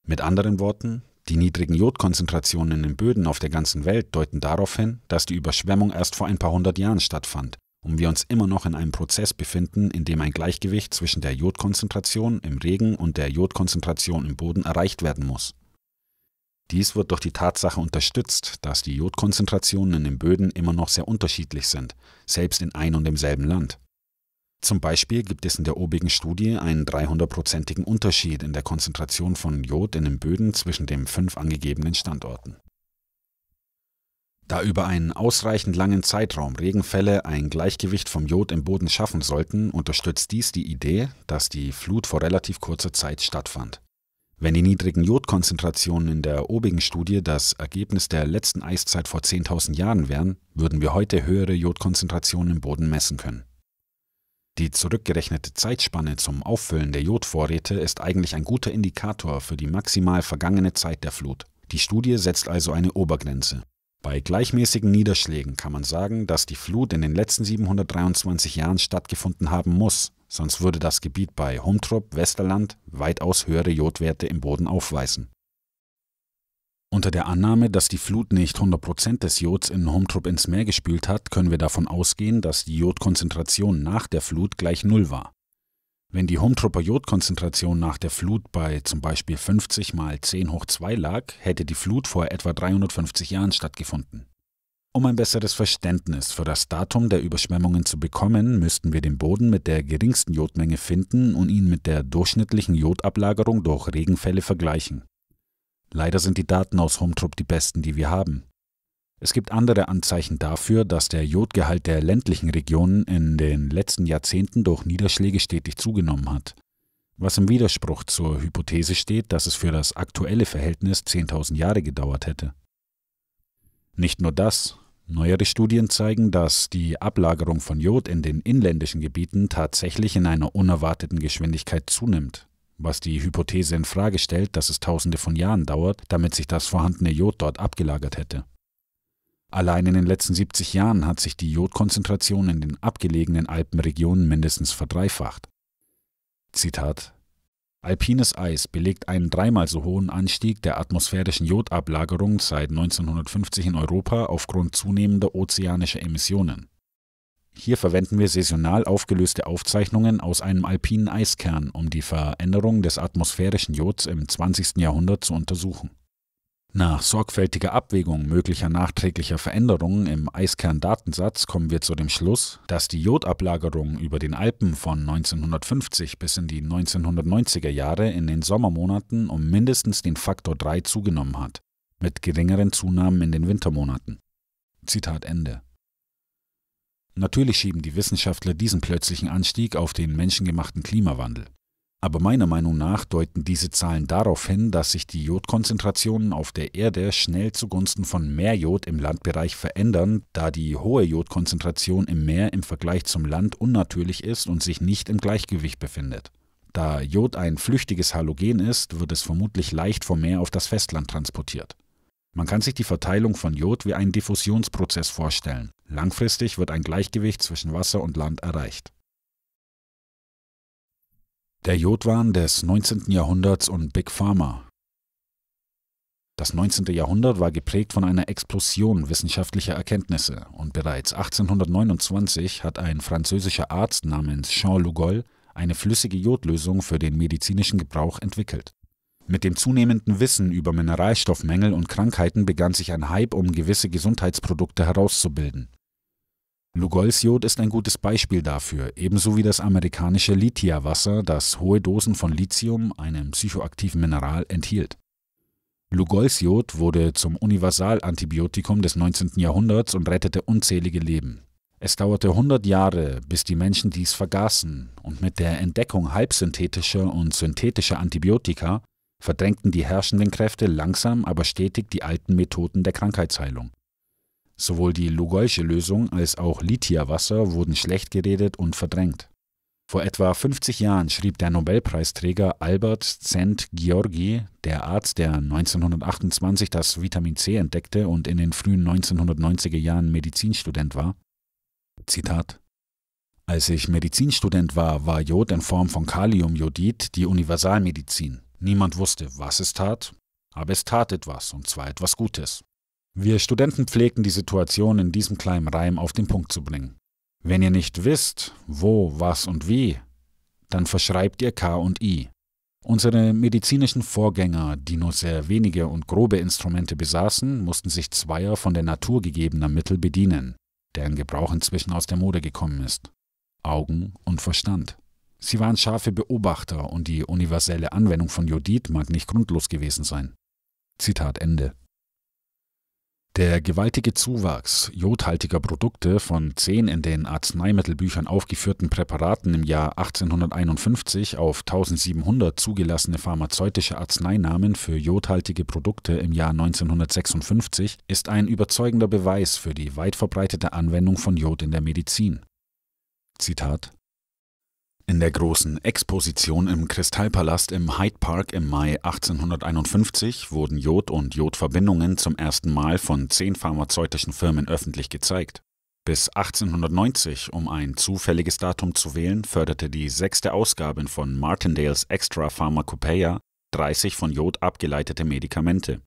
Mit anderen Worten, die niedrigen Jodkonzentrationen in den Böden auf der ganzen Welt deuten darauf hin, dass die Überschwemmung erst vor ein paar hundert Jahren stattfand und wir uns immer noch in einem Prozess befinden, in dem ein Gleichgewicht zwischen der Jodkonzentration im Regen und der Jodkonzentration im Boden erreicht werden muss. Dies wird durch die Tatsache unterstützt, dass die Jodkonzentrationen in den Böden immer noch sehr unterschiedlich sind, selbst in ein und demselben Land. Zum Beispiel gibt es in der obigen Studie einen 300-prozentigen Unterschied in der Konzentration von Jod in den Böden zwischen den fünf angegebenen Standorten. Da über einen ausreichend langen Zeitraum Regenfälle ein Gleichgewicht vom Jod im Boden schaffen sollten, unterstützt dies die Idee, dass die Flut vor relativ kurzer Zeit stattfand. Wenn die niedrigen Jodkonzentrationen in der obigen Studie das Ergebnis der letzten Eiszeit vor 10.000 Jahren wären, würden wir heute höhere Jodkonzentrationen im Boden messen können. Die zurückgerechnete Zeitspanne zum Auffüllen der Jodvorräte ist eigentlich ein guter Indikator für die maximal vergangene Zeit der Flut. Die Studie setzt also eine Obergrenze. Bei gleichmäßigen Niederschlägen kann man sagen, dass die Flut in den letzten 723 Jahren stattgefunden haben muss, sonst würde das Gebiet bei Humtrup, Westerland weitaus höhere Jodwerte im Boden aufweisen. Unter der Annahme, dass die Flut nicht 100% des Jods in Homtrup ins Meer gespült hat, können wir davon ausgehen, dass die Jodkonzentration nach der Flut gleich Null war. Wenn die Homtrupper Jodkonzentration nach der Flut bei zum Beispiel 50 mal 10 hoch 2 lag, hätte die Flut vor etwa 350 Jahren stattgefunden. Um ein besseres Verständnis für das Datum der Überschwemmungen zu bekommen, müssten wir den Boden mit der geringsten Jodmenge finden und ihn mit der durchschnittlichen Jodablagerung durch Regenfälle vergleichen. Leider sind die Daten aus HomeTrop die besten, die wir haben. Es gibt andere Anzeichen dafür, dass der Jodgehalt der ländlichen Regionen in den letzten Jahrzehnten durch Niederschläge stetig zugenommen hat, was im Widerspruch zur Hypothese steht, dass es für das aktuelle Verhältnis 10.000 Jahre gedauert hätte. Nicht nur das, neuere Studien zeigen, dass die Ablagerung von Jod in den inländischen Gebieten tatsächlich in einer unerwarteten Geschwindigkeit zunimmt was die Hypothese in Frage stellt, dass es tausende von Jahren dauert, damit sich das vorhandene Jod dort abgelagert hätte. Allein in den letzten 70 Jahren hat sich die Jodkonzentration in den abgelegenen Alpenregionen mindestens verdreifacht. Zitat Alpines Eis belegt einen dreimal so hohen Anstieg der atmosphärischen Jodablagerung seit 1950 in Europa aufgrund zunehmender ozeanischer Emissionen. Hier verwenden wir saisonal aufgelöste Aufzeichnungen aus einem alpinen Eiskern, um die Veränderung des atmosphärischen Jods im 20. Jahrhundert zu untersuchen. Nach sorgfältiger Abwägung möglicher nachträglicher Veränderungen im Eiskerndatensatz kommen wir zu dem Schluss, dass die Jodablagerung über den Alpen von 1950 bis in die 1990er Jahre in den Sommermonaten um mindestens den Faktor 3 zugenommen hat, mit geringeren Zunahmen in den Wintermonaten. Zitat Ende. Natürlich schieben die Wissenschaftler diesen plötzlichen Anstieg auf den menschengemachten Klimawandel. Aber meiner Meinung nach deuten diese Zahlen darauf hin, dass sich die Jodkonzentrationen auf der Erde schnell zugunsten von mehr Jod im Landbereich verändern, da die hohe Jodkonzentration im Meer im Vergleich zum Land unnatürlich ist und sich nicht im Gleichgewicht befindet. Da Jod ein flüchtiges Halogen ist, wird es vermutlich leicht vom Meer auf das Festland transportiert. Man kann sich die Verteilung von Jod wie einen Diffusionsprozess vorstellen. Langfristig wird ein Gleichgewicht zwischen Wasser und Land erreicht. Der Jodwahn des 19. Jahrhunderts und Big Pharma. Das 19. Jahrhundert war geprägt von einer Explosion wissenschaftlicher Erkenntnisse und bereits 1829 hat ein französischer Arzt namens Jean Lugol eine flüssige Jodlösung für den medizinischen Gebrauch entwickelt. Mit dem zunehmenden Wissen über Mineralstoffmängel und Krankheiten begann sich ein Hype um gewisse Gesundheitsprodukte herauszubilden. Lugolsjod ist ein gutes Beispiel dafür, ebenso wie das amerikanische Lithia-Wasser, das hohe Dosen von Lithium, einem psychoaktiven Mineral, enthielt. Lugolsjod wurde zum Universalantibiotikum des 19. Jahrhunderts und rettete unzählige Leben. Es dauerte 100 Jahre, bis die Menschen dies vergaßen, und mit der Entdeckung halbsynthetischer und synthetischer Antibiotika verdrängten die herrschenden Kräfte langsam aber stetig die alten Methoden der Krankheitsheilung. Sowohl die Lugolsche Lösung als auch Lithiawasser wurden schlecht geredet und verdrängt. Vor etwa 50 Jahren schrieb der Nobelpreisträger Albert Zent Georgi, der Arzt, der 1928 das Vitamin C entdeckte und in den frühen 1990er Jahren Medizinstudent war, Zitat Als ich Medizinstudent war, war Jod in Form von Kaliumjodid die Universalmedizin. Niemand wusste, was es tat, aber es tat etwas, und zwar etwas Gutes. Wir Studenten pflegten die Situation in diesem kleinen Reim auf den Punkt zu bringen. Wenn ihr nicht wisst, wo, was und wie, dann verschreibt ihr K und I. Unsere medizinischen Vorgänger, die nur sehr wenige und grobe Instrumente besaßen, mussten sich zweier von der Natur gegebener Mittel bedienen, deren Gebrauch inzwischen aus der Mode gekommen ist. Augen und Verstand. Sie waren scharfe Beobachter und die universelle Anwendung von Jodid mag nicht grundlos gewesen sein. Zitat Ende. Der gewaltige Zuwachs jodhaltiger Produkte von zehn in den Arzneimittelbüchern aufgeführten Präparaten im Jahr 1851 auf 1700 zugelassene pharmazeutische Arzneinamen für jodhaltige Produkte im Jahr 1956 ist ein überzeugender Beweis für die weit verbreitete Anwendung von Jod in der Medizin. Zitat in der großen Exposition im Kristallpalast im Hyde Park im Mai 1851 wurden Jod und Jodverbindungen zum ersten Mal von zehn pharmazeutischen Firmen öffentlich gezeigt. Bis 1890, um ein zufälliges Datum zu wählen, förderte die sechste Ausgabe von Martindales Extra Pharmacopoeia 30 von Jod abgeleitete Medikamente.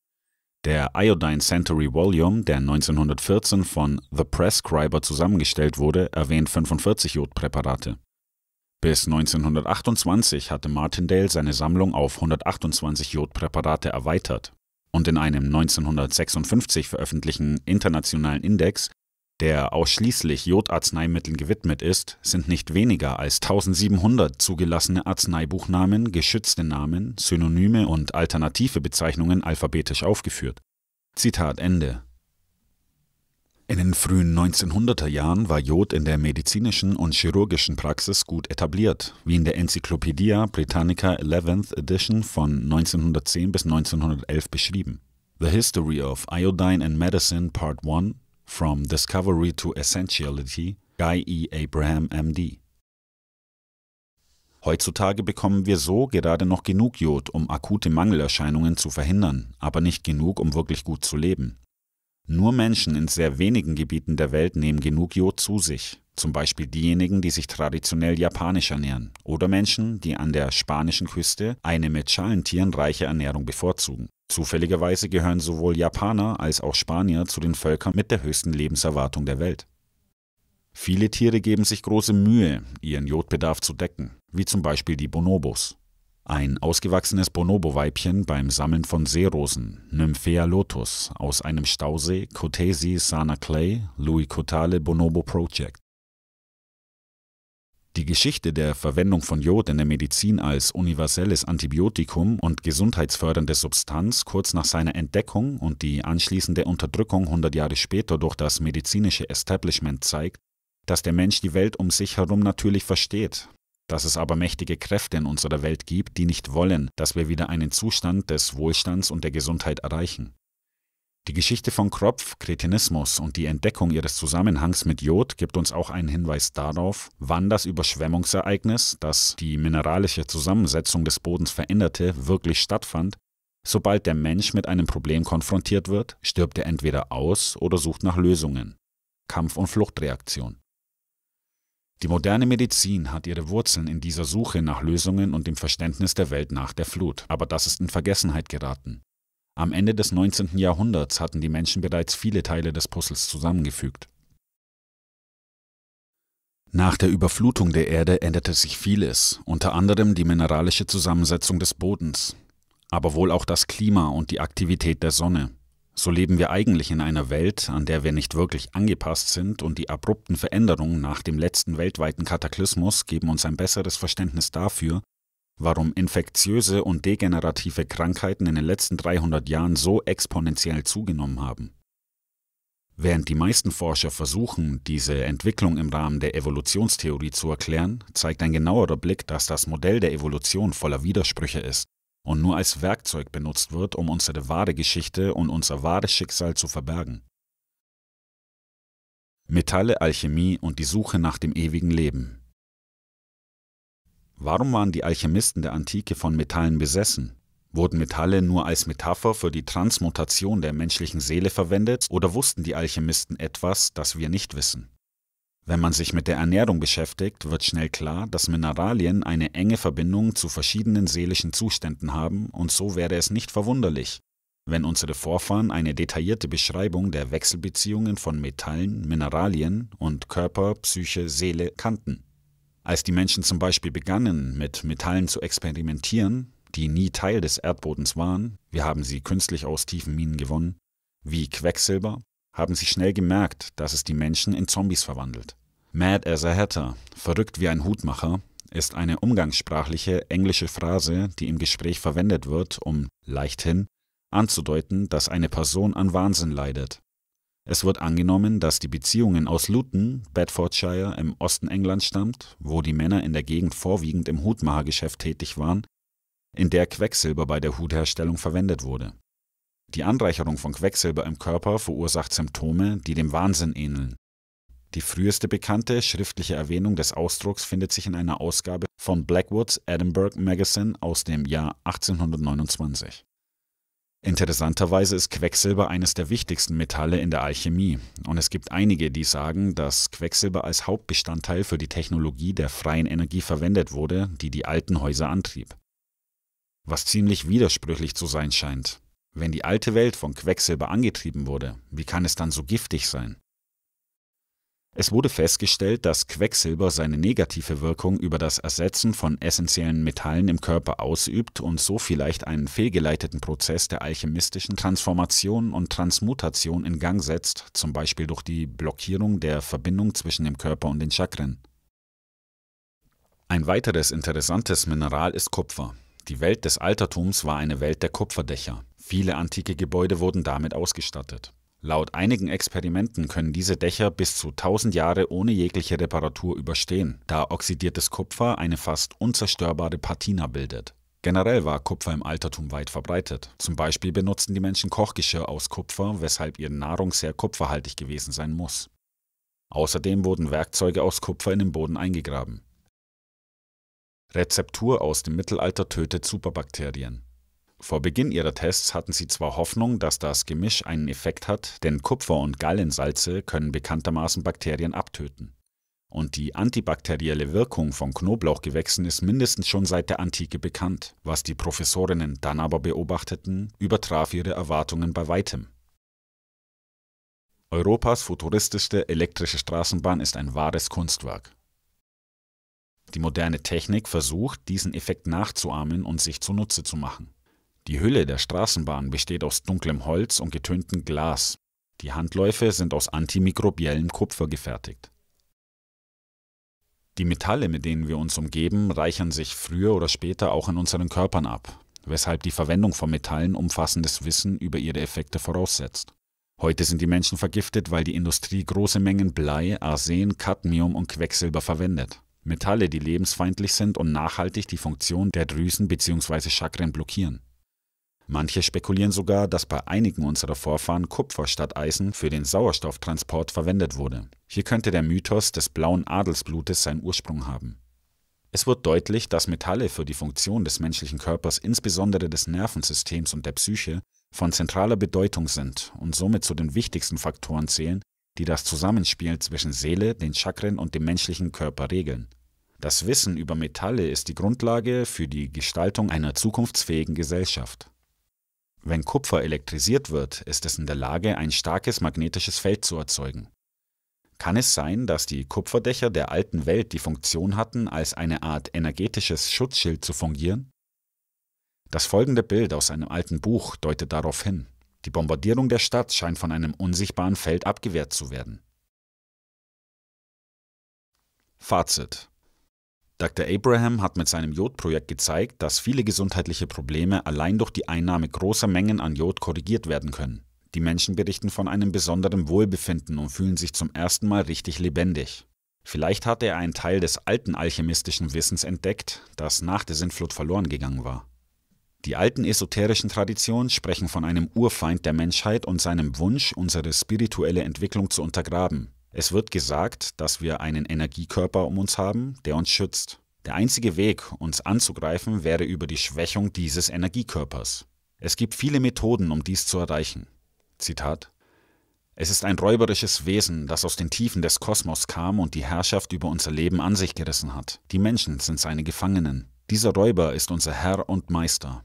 Der Iodine Century Volume, der 1914 von The Prescriber zusammengestellt wurde, erwähnt 45 Jodpräparate. Bis 1928 hatte Martindale seine Sammlung auf 128 Jodpräparate erweitert und in einem 1956 veröffentlichten internationalen Index, der ausschließlich Jodarzneimitteln gewidmet ist, sind nicht weniger als 1700 zugelassene Arzneibuchnamen, geschützte Namen, Synonyme und alternative Bezeichnungen alphabetisch aufgeführt. Zitat Ende. In den frühen 1900er Jahren war Jod in der medizinischen und chirurgischen Praxis gut etabliert, wie in der Encyclopaedia Britannica 11th Edition von 1910 bis 1911 beschrieben. The History of Iodine and Medicine Part 1 From Discovery to Essentiality, Guy E. Abraham, MD. Heutzutage bekommen wir so gerade noch genug Jod, um akute Mangelerscheinungen zu verhindern, aber nicht genug, um wirklich gut zu leben. Nur Menschen in sehr wenigen Gebieten der Welt nehmen genug Jod zu sich, zum Beispiel diejenigen, die sich traditionell japanisch ernähren, oder Menschen, die an der spanischen Küste eine mit Schalentieren reiche Ernährung bevorzugen. Zufälligerweise gehören sowohl Japaner als auch Spanier zu den Völkern mit der höchsten Lebenserwartung der Welt. Viele Tiere geben sich große Mühe, ihren Jodbedarf zu decken, wie zum Beispiel die Bonobos. Ein ausgewachsenes Bonobo-Weibchen beim Sammeln von Seerosen, Nymphaea lotus, aus einem Stausee, Cotesi sana clay, Louis Cotale Bonobo Project. Die Geschichte der Verwendung von Jod in der Medizin als universelles Antibiotikum und gesundheitsfördernde Substanz kurz nach seiner Entdeckung und die anschließende Unterdrückung 100 Jahre später durch das medizinische Establishment zeigt, dass der Mensch die Welt um sich herum natürlich versteht, dass es aber mächtige Kräfte in unserer Welt gibt, die nicht wollen, dass wir wieder einen Zustand des Wohlstands und der Gesundheit erreichen. Die Geschichte von Kropf, Kretinismus und die Entdeckung ihres Zusammenhangs mit Jod gibt uns auch einen Hinweis darauf, wann das Überschwemmungsereignis, das die mineralische Zusammensetzung des Bodens veränderte, wirklich stattfand. Sobald der Mensch mit einem Problem konfrontiert wird, stirbt er entweder aus oder sucht nach Lösungen. Kampf- und Fluchtreaktion. Die moderne Medizin hat ihre Wurzeln in dieser Suche nach Lösungen und dem Verständnis der Welt nach der Flut, aber das ist in Vergessenheit geraten. Am Ende des 19. Jahrhunderts hatten die Menschen bereits viele Teile des Puzzles zusammengefügt. Nach der Überflutung der Erde änderte sich vieles, unter anderem die mineralische Zusammensetzung des Bodens, aber wohl auch das Klima und die Aktivität der Sonne. So leben wir eigentlich in einer Welt, an der wir nicht wirklich angepasst sind und die abrupten Veränderungen nach dem letzten weltweiten Kataklysmus geben uns ein besseres Verständnis dafür, warum infektiöse und degenerative Krankheiten in den letzten 300 Jahren so exponentiell zugenommen haben. Während die meisten Forscher versuchen, diese Entwicklung im Rahmen der Evolutionstheorie zu erklären, zeigt ein genauerer Blick, dass das Modell der Evolution voller Widersprüche ist und nur als Werkzeug benutzt wird, um unsere wahre Geschichte und unser wahres Schicksal zu verbergen. Metalle, Alchemie und die Suche nach dem ewigen Leben. Warum waren die Alchemisten der Antike von Metallen besessen? Wurden Metalle nur als Metapher für die Transmutation der menschlichen Seele verwendet oder wussten die Alchemisten etwas, das wir nicht wissen? Wenn man sich mit der Ernährung beschäftigt, wird schnell klar, dass Mineralien eine enge Verbindung zu verschiedenen seelischen Zuständen haben und so wäre es nicht verwunderlich, wenn unsere Vorfahren eine detaillierte Beschreibung der Wechselbeziehungen von Metallen, Mineralien und Körper, Psyche, Seele kannten. Als die Menschen zum Beispiel begannen, mit Metallen zu experimentieren, die nie Teil des Erdbodens waren, wir haben sie künstlich aus tiefen Minen gewonnen, wie Quecksilber, haben sie schnell gemerkt, dass es die Menschen in Zombies verwandelt. Mad as a Hatter, verrückt wie ein Hutmacher, ist eine umgangssprachliche englische Phrase, die im Gespräch verwendet wird, um leichthin anzudeuten, dass eine Person an Wahnsinn leidet. Es wird angenommen, dass die Beziehungen aus Luton, Bedfordshire, im Osten Englands stammt, wo die Männer in der Gegend vorwiegend im Hutmachergeschäft tätig waren, in der Quecksilber bei der Hutherstellung verwendet wurde. Die Anreicherung von Quecksilber im Körper verursacht Symptome, die dem Wahnsinn ähneln. Die früheste bekannte schriftliche Erwähnung des Ausdrucks findet sich in einer Ausgabe von Blackwoods Edinburgh Magazine aus dem Jahr 1829. Interessanterweise ist Quecksilber eines der wichtigsten Metalle in der Alchemie, und es gibt einige, die sagen, dass Quecksilber als Hauptbestandteil für die Technologie der freien Energie verwendet wurde, die die alten Häuser antrieb. Was ziemlich widersprüchlich zu sein scheint, wenn die alte Welt von Quecksilber angetrieben wurde, wie kann es dann so giftig sein? Es wurde festgestellt, dass Quecksilber seine negative Wirkung über das Ersetzen von essentiellen Metallen im Körper ausübt und so vielleicht einen fehlgeleiteten Prozess der alchemistischen Transformation und Transmutation in Gang setzt, zum Beispiel durch die Blockierung der Verbindung zwischen dem Körper und den Chakren. Ein weiteres interessantes Mineral ist Kupfer. Die Welt des Altertums war eine Welt der Kupferdächer. Viele antike Gebäude wurden damit ausgestattet. Laut einigen Experimenten können diese Dächer bis zu 1000 Jahre ohne jegliche Reparatur überstehen, da oxidiertes Kupfer eine fast unzerstörbare Patina bildet. Generell war Kupfer im Altertum weit verbreitet. Zum Beispiel benutzten die Menschen Kochgeschirr aus Kupfer, weshalb ihre Nahrung sehr kupferhaltig gewesen sein muss. Außerdem wurden Werkzeuge aus Kupfer in den Boden eingegraben. Rezeptur aus dem Mittelalter tötet Superbakterien. Vor Beginn ihrer Tests hatten sie zwar Hoffnung, dass das Gemisch einen Effekt hat, denn Kupfer- und Gallensalze können bekanntermaßen Bakterien abtöten. Und die antibakterielle Wirkung von Knoblauchgewächsen ist mindestens schon seit der Antike bekannt. Was die Professorinnen dann aber beobachteten, übertraf ihre Erwartungen bei weitem. Europas futuristischste elektrische Straßenbahn ist ein wahres Kunstwerk. Die moderne Technik versucht, diesen Effekt nachzuahmen und sich zunutze zu machen. Die Hülle der Straßenbahn besteht aus dunklem Holz und getöntem Glas. Die Handläufe sind aus antimikrobiellem Kupfer gefertigt. Die Metalle, mit denen wir uns umgeben, reichern sich früher oder später auch in unseren Körpern ab, weshalb die Verwendung von Metallen umfassendes Wissen über ihre Effekte voraussetzt. Heute sind die Menschen vergiftet, weil die Industrie große Mengen Blei, Arsen, Cadmium und Quecksilber verwendet. Metalle, die lebensfeindlich sind und nachhaltig die Funktion der Drüsen bzw. Chakren blockieren. Manche spekulieren sogar, dass bei einigen unserer Vorfahren Kupfer statt Eisen für den Sauerstofftransport verwendet wurde. Hier könnte der Mythos des blauen Adelsblutes seinen Ursprung haben. Es wird deutlich, dass Metalle für die Funktion des menschlichen Körpers, insbesondere des Nervensystems und der Psyche, von zentraler Bedeutung sind und somit zu den wichtigsten Faktoren zählen, die das Zusammenspiel zwischen Seele, den Chakren und dem menschlichen Körper regeln. Das Wissen über Metalle ist die Grundlage für die Gestaltung einer zukunftsfähigen Gesellschaft. Wenn Kupfer elektrisiert wird, ist es in der Lage, ein starkes magnetisches Feld zu erzeugen. Kann es sein, dass die Kupferdächer der alten Welt die Funktion hatten, als eine Art energetisches Schutzschild zu fungieren? Das folgende Bild aus einem alten Buch deutet darauf hin. Die Bombardierung der Stadt scheint von einem unsichtbaren Feld abgewehrt zu werden. Fazit Dr. Abraham hat mit seinem Jodprojekt gezeigt, dass viele gesundheitliche Probleme allein durch die Einnahme großer Mengen an Jod korrigiert werden können. Die Menschen berichten von einem besonderen Wohlbefinden und fühlen sich zum ersten Mal richtig lebendig. Vielleicht hatte er einen Teil des alten alchemistischen Wissens entdeckt, das nach der Sintflut verloren gegangen war. Die alten esoterischen Traditionen sprechen von einem Urfeind der Menschheit und seinem Wunsch, unsere spirituelle Entwicklung zu untergraben. Es wird gesagt, dass wir einen Energiekörper um uns haben, der uns schützt. Der einzige Weg, uns anzugreifen, wäre über die Schwächung dieses Energiekörpers. Es gibt viele Methoden, um dies zu erreichen. Zitat Es ist ein räuberisches Wesen, das aus den Tiefen des Kosmos kam und die Herrschaft über unser Leben an sich gerissen hat. Die Menschen sind seine Gefangenen. Dieser Räuber ist unser Herr und Meister.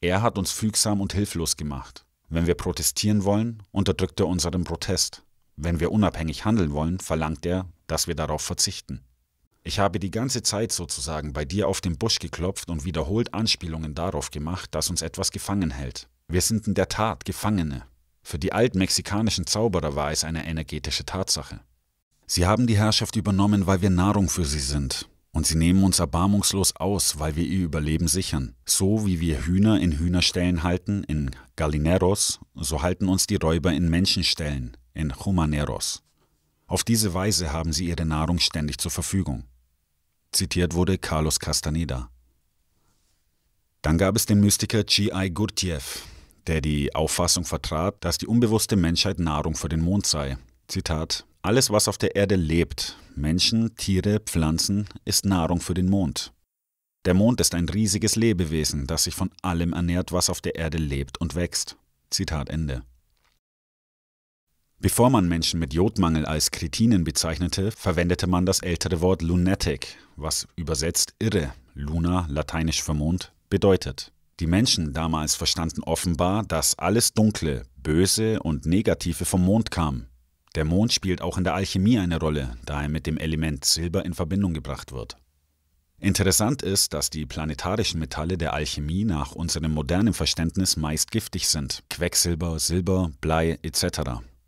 Er hat uns fügsam und hilflos gemacht. Wenn wir protestieren wollen, unterdrückt er unseren Protest. Wenn wir unabhängig handeln wollen, verlangt er, dass wir darauf verzichten. Ich habe die ganze Zeit sozusagen bei dir auf den Busch geklopft und wiederholt Anspielungen darauf gemacht, dass uns etwas gefangen hält. Wir sind in der Tat Gefangene. Für die altmexikanischen Zauberer war es eine energetische Tatsache. Sie haben die Herrschaft übernommen, weil wir Nahrung für sie sind. Und sie nehmen uns erbarmungslos aus, weil wir ihr Überleben sichern. So wie wir Hühner in Hühnerstellen halten, in Galineros, so halten uns die Räuber in Menschenstellen, in Humaneros. Auf diese Weise haben sie ihre Nahrung ständig zur Verfügung. Zitiert wurde Carlos Castaneda. Dann gab es den Mystiker G.I. Gurdjieff, der die Auffassung vertrat, dass die unbewusste Menschheit Nahrung für den Mond sei. Zitat alles, was auf der Erde lebt, Menschen, Tiere, Pflanzen, ist Nahrung für den Mond. Der Mond ist ein riesiges Lebewesen, das sich von allem ernährt, was auf der Erde lebt und wächst. Zitat Ende. Bevor man Menschen mit Jodmangel als Kretinen bezeichnete, verwendete man das ältere Wort lunatic, was übersetzt irre, luna, lateinisch für Mond, bedeutet. Die Menschen damals verstanden offenbar, dass alles Dunkle, Böse und Negative vom Mond kam, der Mond spielt auch in der Alchemie eine Rolle, da er mit dem Element Silber in Verbindung gebracht wird. Interessant ist, dass die planetarischen Metalle der Alchemie nach unserem modernen Verständnis meist giftig sind. Quecksilber, Silber, Blei etc.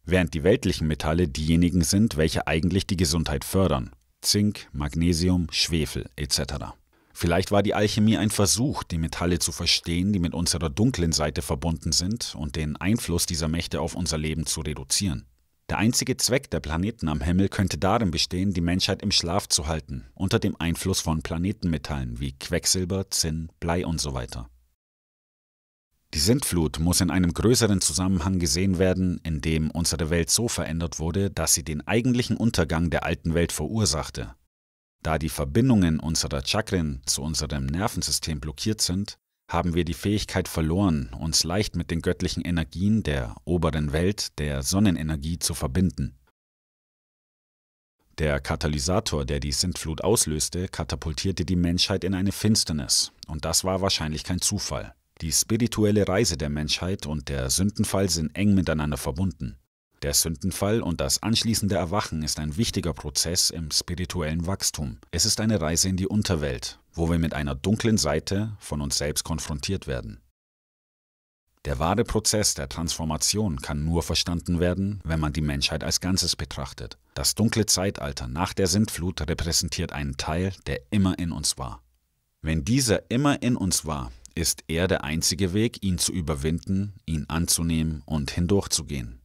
Während die weltlichen Metalle diejenigen sind, welche eigentlich die Gesundheit fördern. Zink, Magnesium, Schwefel etc. Vielleicht war die Alchemie ein Versuch, die Metalle zu verstehen, die mit unserer dunklen Seite verbunden sind und den Einfluss dieser Mächte auf unser Leben zu reduzieren. Der einzige Zweck der Planeten am Himmel könnte darin bestehen, die Menschheit im Schlaf zu halten, unter dem Einfluss von Planetenmetallen wie Quecksilber, Zinn, Blei und so weiter. Die Sintflut muss in einem größeren Zusammenhang gesehen werden, in dem unsere Welt so verändert wurde, dass sie den eigentlichen Untergang der alten Welt verursachte. Da die Verbindungen unserer Chakren zu unserem Nervensystem blockiert sind, haben wir die Fähigkeit verloren, uns leicht mit den göttlichen Energien der oberen Welt, der Sonnenenergie, zu verbinden. Der Katalysator, der die Sintflut auslöste, katapultierte die Menschheit in eine Finsternis, und das war wahrscheinlich kein Zufall. Die spirituelle Reise der Menschheit und der Sündenfall sind eng miteinander verbunden. Der Sündenfall und das anschließende Erwachen ist ein wichtiger Prozess im spirituellen Wachstum. Es ist eine Reise in die Unterwelt, wo wir mit einer dunklen Seite von uns selbst konfrontiert werden. Der wahre Prozess der Transformation kann nur verstanden werden, wenn man die Menschheit als Ganzes betrachtet. Das dunkle Zeitalter nach der Sintflut repräsentiert einen Teil, der immer in uns war. Wenn dieser immer in uns war, ist er der einzige Weg, ihn zu überwinden, ihn anzunehmen und hindurchzugehen.